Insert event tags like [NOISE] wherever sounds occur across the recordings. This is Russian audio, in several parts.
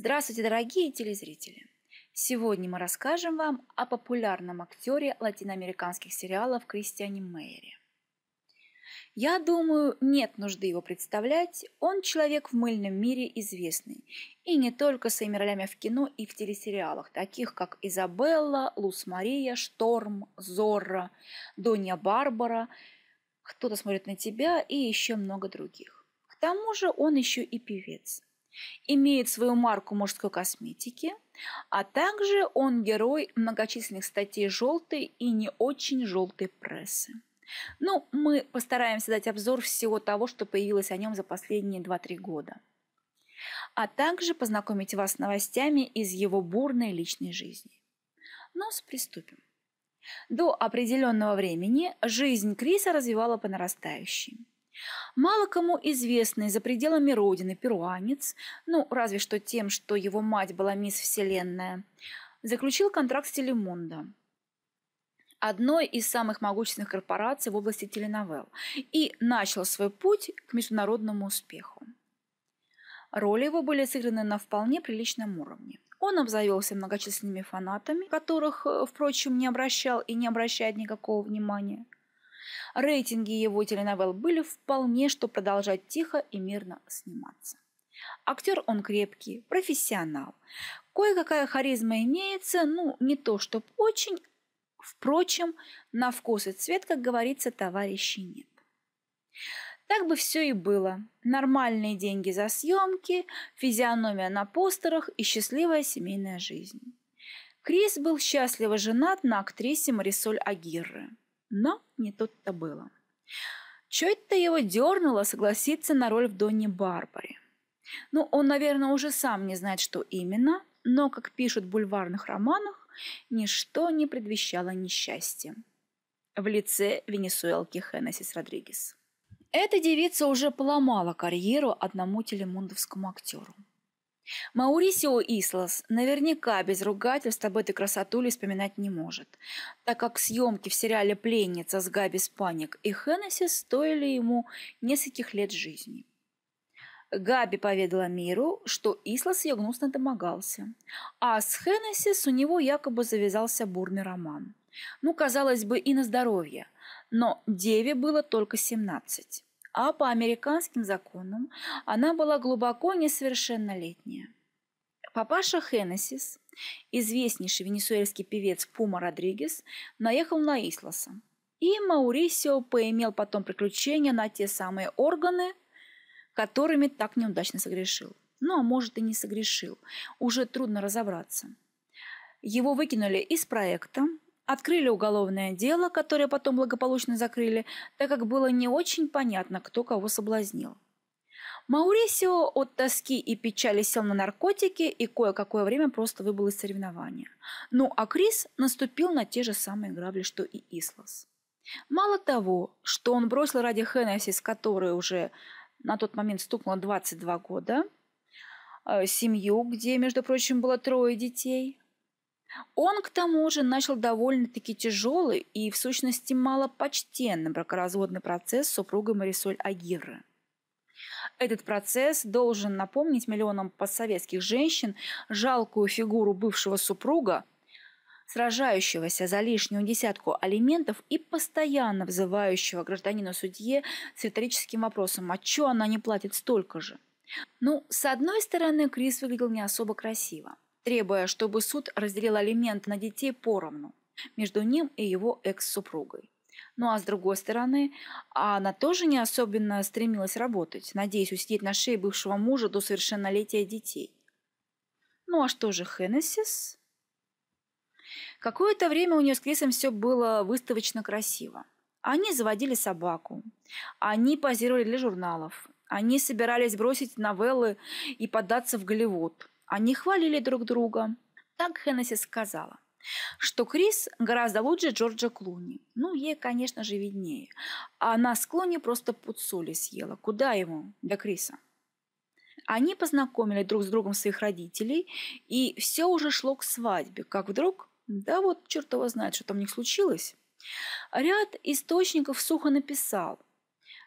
Здравствуйте, дорогие телезрители! Сегодня мы расскажем вам о популярном актере латиноамериканских сериалов Кристиане Мейере. Я думаю, нет нужды его представлять, он человек в мыльном мире известный. И не только своими ролями в кино и в телесериалах, таких как «Изабелла», «Лус Мария», «Шторм», «Зорро», «Донья Барбара», «Кто-то смотрит на тебя» и еще много других. К тому же он еще и певец – имеет свою марку мужской косметики, а также он герой многочисленных статей желтой и не очень желтой прессы. Ну, мы постараемся дать обзор всего того, что появилось о нем за последние 2-3 года. А также познакомить вас с новостями из его бурной личной жизни. Но ну, с приступим. До определенного времени жизнь Криса развивала по нарастающей. Мало кому известный за пределами родины перуанец, ну разве что тем, что его мать была мисс Вселенная, заключил контракт с Телемундо, одной из самых могущественных корпораций в области теленовел, и начал свой путь к международному успеху. Роли его были сыграны на вполне приличном уровне. Он обзавелся многочисленными фанатами, которых, э, впрочем, не обращал и не обращает никакого внимания – Рейтинги его теленовел были вполне, что продолжать тихо и мирно сниматься. Актер он крепкий, профессионал. Кое-какая харизма имеется, ну, не то чтоб очень, впрочем, на вкус и цвет, как говорится, товарищей нет. Так бы все и было. Нормальные деньги за съемки, физиономия на постерах и счастливая семейная жизнь. Крис был счастливо женат на актрисе Марисоль Агирре. Но не тут-то было. Чуть-то его дернуло согласиться на роль в Донне Барбаре. Ну, он, наверное, уже сам не знает, что именно, но, как пишут в бульварных романах, ничто не предвещало несчастья. В лице венесуэлки Хеннесис Родригес. Эта девица уже поломала карьеру одному телемундовскому актеру. Маурисио Ислас наверняка без ругательств об этой красотуле вспоминать не может, так как съемки в сериале «Пленница» с Габи Спаник и Хеннесси стоили ему нескольких лет жизни. Габи поведала миру, что Ислас ее гнусно домогался, а с Хеннесис у него якобы завязался бурный роман. Ну, казалось бы, и на здоровье, но Деве было только 17 а по американским законам она была глубоко несовершеннолетняя. Папаша Хеннесис, известнейший венесуэльский певец Пума Родригес, наехал на Исласа. И Маурисио поимел потом приключения на те самые органы, которыми так неудачно согрешил. Ну, а может и не согрешил. Уже трудно разобраться. Его выкинули из проекта, Открыли уголовное дело, которое потом благополучно закрыли, так как было не очень понятно, кто кого соблазнил. Маурисио от тоски и печали сел на наркотики и кое-какое время просто выбыл из соревнования. Ну а Крис наступил на те же самые грабли, что и Ислас. Мало того, что он бросил ради Хеннесси, с которой уже на тот момент стукнуло 22 года, э, семью, где, между прочим, было трое детей, он, к тому же, начал довольно-таки тяжелый и, в сущности, малопочтенный бракоразводный процесс с супругой Марисоль Агирры. Этот процесс должен напомнить миллионам постсоветских женщин жалкую фигуру бывшего супруга, сражающегося за лишнюю десятку алиментов и постоянно взывающего гражданину судье с риторическим вопросом, а чё она не платит столько же? Ну, с одной стороны, Крис выглядел не особо красиво требуя, чтобы суд разделил алимент на детей поровну между ним и его экс-супругой. Ну а с другой стороны, она тоже не особенно стремилась работать, надеясь усидеть на шее бывшего мужа до совершеннолетия детей. Ну а что же Хеннесис? Какое-то время у нее с Крисом все было выставочно красиво. Они заводили собаку, они позировали для журналов, они собирались бросить новеллы и податься в Голливуд. Они хвалили друг друга. Так Хеннесси сказала что Крис гораздо лучше Джорджа Клуни. Ну, ей, конечно же, виднее. А она с Клуни просто пуд соли съела. Куда ему для Криса? Они познакомили друг с другом своих родителей, и все уже шло к свадьбе, как вдруг, да вот черт его знает, что там у них случилось. Ряд источников сухо написал,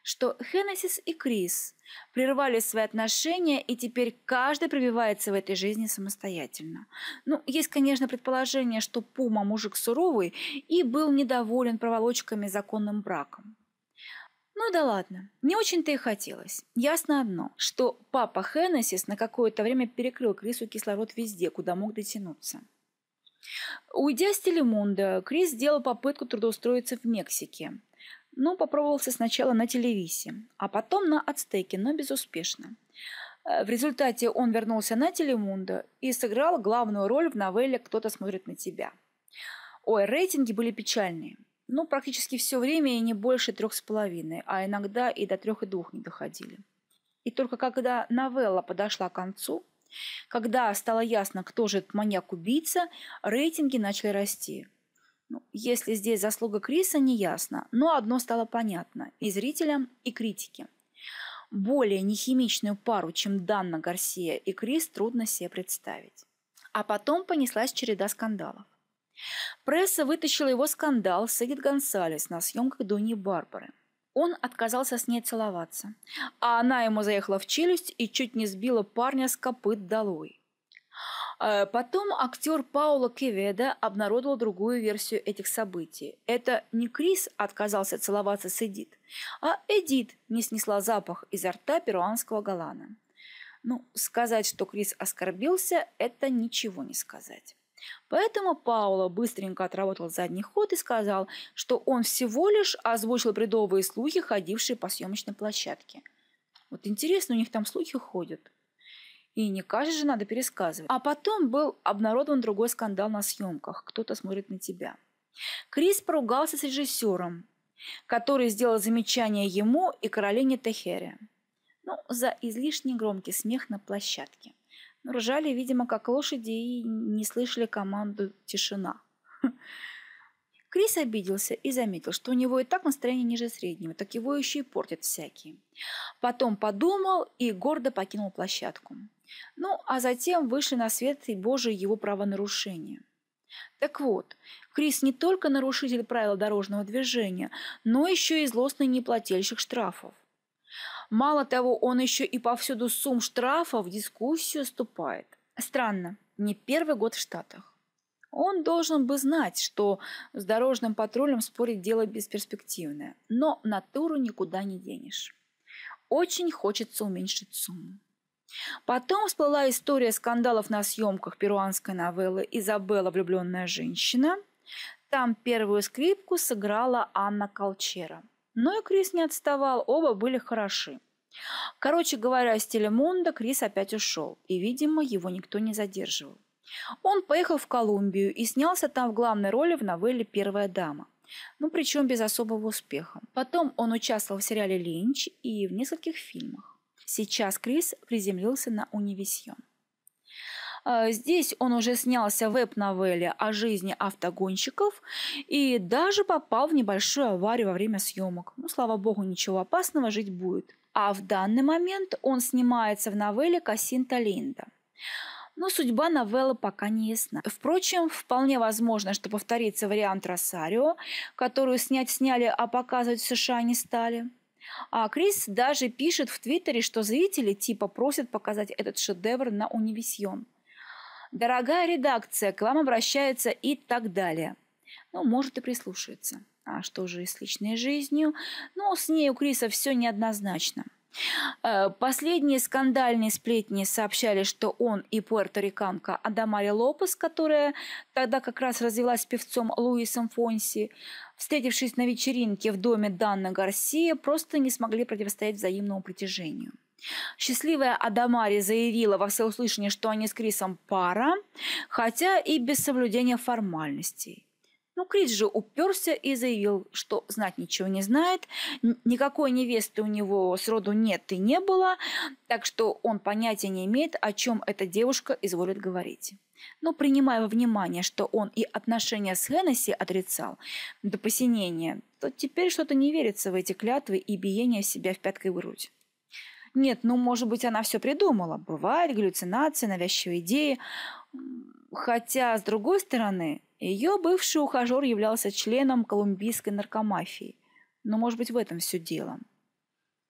что Хеннесис и Крис прервали свои отношения, и теперь каждый пробивается в этой жизни самостоятельно. Ну, есть, конечно, предположение, что Пума мужик суровый и был недоволен проволочками законным браком. Ну да ладно, не очень-то и хотелось. Ясно одно, что папа Хеннесис на какое-то время перекрыл Крису кислород везде, куда мог дотянуться. Уйдя с Телемунда, Крис сделал попытку трудоустроиться в Мексике но попробовался сначала на телевисе, а потом на Ацтеке, но безуспешно. Э, в результате он вернулся на Телемундо и сыграл главную роль в новелле «Кто-то смотрит на тебя». Ой, рейтинги были печальные. Ну, практически все время и не больше трех с половиной, а иногда и до трех и двух не доходили. И только когда новелла подошла к концу, когда стало ясно, кто же этот маньяк-убийца, рейтинги начали расти – ну, если здесь заслуга Криса, не ясно, но одно стало понятно и зрителям, и критике. Более нехимичную пару, чем Данна Гарсия и Крис, трудно себе представить. А потом понеслась череда скандалов. Пресса вытащила его скандал с Эдит Гонсалес на съемках Дони Барбары. Он отказался с ней целоваться, а она ему заехала в челюсть и чуть не сбила парня с копыт долой. Э, потом актер Пауло Кеведа обнародовал другую версию этих событий. Это не Крис отказался целоваться с Эдит, а Эдит не снесла запах изо рта перуанского галана. Ну, сказать, что Крис оскорбился, это ничего не сказать. Поэтому Пауло быстренько отработал задний ход и сказал, что он всего лишь озвучил бредовые слухи, ходившие по съемочной площадке. Вот интересно, у них там слухи ходят. И не каждый же надо пересказывать. А потом был обнародован другой скандал на съемках. Кто-то смотрит на тебя. Крис поругался с режиссером, который сделал замечание ему и Каролине Техере. Ну, за излишне громкий смех на площадке. Но ну, ржали, видимо, как лошади и не слышали команду «Тишина». [LAUGHS] Крис обиделся и заметил, что у него и так настроение ниже среднего, так его еще и портят всякие. Потом подумал и гордо покинул площадку. Ну, а затем вышли на свет и Божие его правонарушения. Так вот, Крис не только нарушитель правил дорожного движения, но еще и злостный неплательщик штрафов. Мало того, он еще и повсюду сумм штрафов в дискуссию вступает. Странно, не первый год в Штатах. Он должен бы знать, что с дорожным патрулем спорить дело бесперспективное, но натуру никуда не денешь. Очень хочется уменьшить сумму. Потом всплыла история скандалов на съемках перуанской новеллы «Изабелла. Влюбленная женщина». Там первую скрипку сыграла Анна Колчера. Но и Крис не отставал, оба были хороши. Короче говоря, с Телемонда Крис опять ушел, и, видимо, его никто не задерживал. Он поехал в Колумбию и снялся там в главной роли в новелле «Первая дама». Ну, причем без особого успеха. Потом он участвовал в сериале «Линч» и в нескольких фильмах. Сейчас Крис приземлился на Унивисьон. А, здесь он уже снялся в веб-новелле о жизни автогонщиков и даже попал в небольшую аварию во время съемок. Ну, слава богу, ничего опасного жить будет. А в данный момент он снимается в новелле Кассинта Линда. Но судьба новеллы пока не ясна. Впрочем, вполне возможно, что повторится вариант Росарио, которую снять сняли, а показывать в США не стали. А Крис даже пишет в Твиттере, что зрители типа просят показать этот шедевр на универсион. «Дорогая редакция, к вам обращается» и так далее. Ну, может и прислушается. А что же с личной жизнью? Ну, с ней у Криса все неоднозначно. Э, последние скандальные сплетни сообщали, что он и пуэрториканка Адамари Лопес, которая тогда как раз развелась с певцом Луисом Фонси, встретившись на вечеринке в доме Данны Гарсия, просто не смогли противостоять взаимному притяжению. Счастливая Адамари заявила во всеуслышание, что они с Крисом пара, хотя и без соблюдения формальностей. Но ну, Крис же уперся и заявил, что знать ничего не знает, никакой невесты у него сроду нет и не было, так что он понятия не имеет, о чем эта девушка изволит говорить. Но принимая во внимание, что он и отношения с Хеннесси отрицал до посинения, то теперь что-то не верится в эти клятвы и биение себя в пяткой в грудь. Нет, ну, может быть, она все придумала. бывает галлюцинации, навязчивые идеи. Хотя, с другой стороны, ее бывший ухажер являлся членом колумбийской наркомафии. Но, может быть, в этом все дело.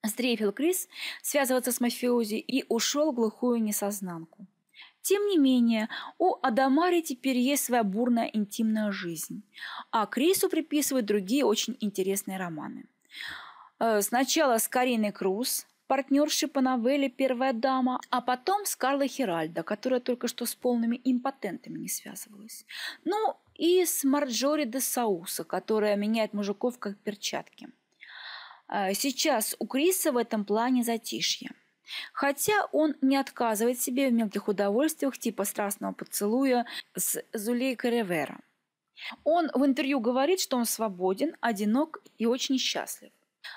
Сдрейфил Крис связываться с мафиози и ушел в глухую несознанку. Тем не менее, у Адамари теперь есть своя бурная интимная жизнь, а Крису приписывают другие очень интересные романы. Э, сначала с Кариной Круз, партнерши по новелле «Первая дама», а потом Скарла Хиральда, которая только что с полными импотентами не связывалась. Ну, и с Марджори де Сауса, которая меняет мужиков как перчатки. А, сейчас у Криса в этом плане затишье. Хотя он не отказывает себе в мелких удовольствиях типа страстного поцелуя с Зулейкой Ревера. Он в интервью говорит, что он свободен, одинок и очень счастлив.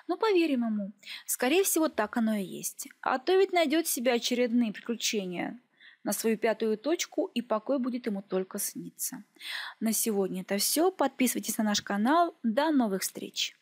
Ну поверим ему. Скорее всего, так оно и есть. А то ведь найдет себе очередные приключения на свою пятую точку, и покой будет ему только сниться. На сегодня это все. Подписывайтесь на наш канал. До новых встреч!